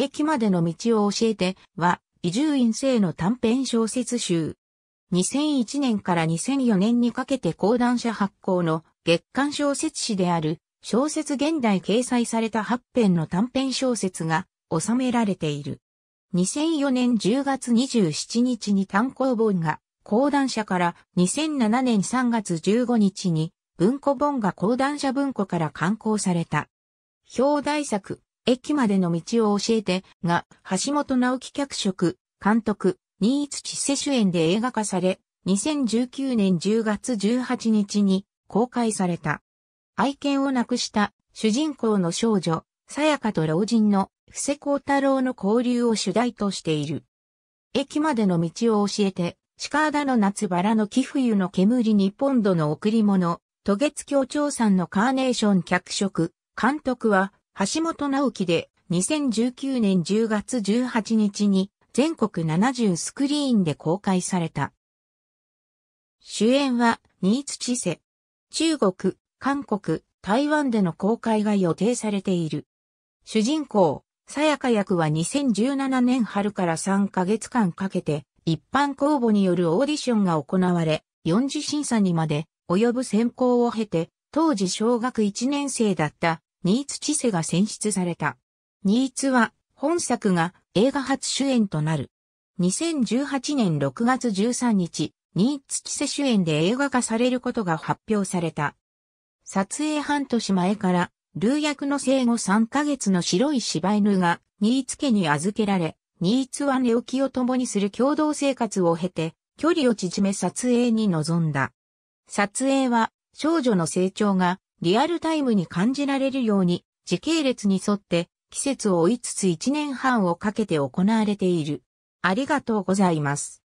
駅までの道を教えては、移住院生の短編小説集。2001年から2004年にかけて講談社発行の月刊小説誌である小説現代掲載された8編の短編小説が収められている。2004年10月27日に単行本が講談社から2007年3月15日に文庫本が講談社文庫から刊行された。表題作、駅までの道を教えて、が、橋本直樹脚色、監督、新津千世主演で映画化され、2019年10月18日に公開された。愛犬を亡くした主人公の少女、さやかと老人の布施幸太郎の交流を主題としている。駅までの道を教えて、鹿田の夏バラの木冬の煙にポンドの贈り物、渡月協調さんのカーネーション脚色、監督は橋本直樹で2019年10月18日に全国70スクリーンで公開された。主演は新津千世。中国、韓国、台湾での公開が予定されている。主人公、さやか役は2017年春から3ヶ月間かけて一般公募によるオーディションが行われ、4次審査にまで及ぶ選考を経て、当時小学1年生だった新津千世が選出された。新津は本作が映画初主演となる。2018年6月13日、新津千世主演で映画化されることが発表された。撮影半年前から、ルー役の生後3ヶ月の白い柴犬が、新津家に預けられ、新津は寝起きを共にする共同生活を経て、距離を縮め撮影に臨んだ。撮影は、少女の成長がリアルタイムに感じられるように、時系列に沿って季節を追いつつ1年半をかけて行われている。ありがとうございます。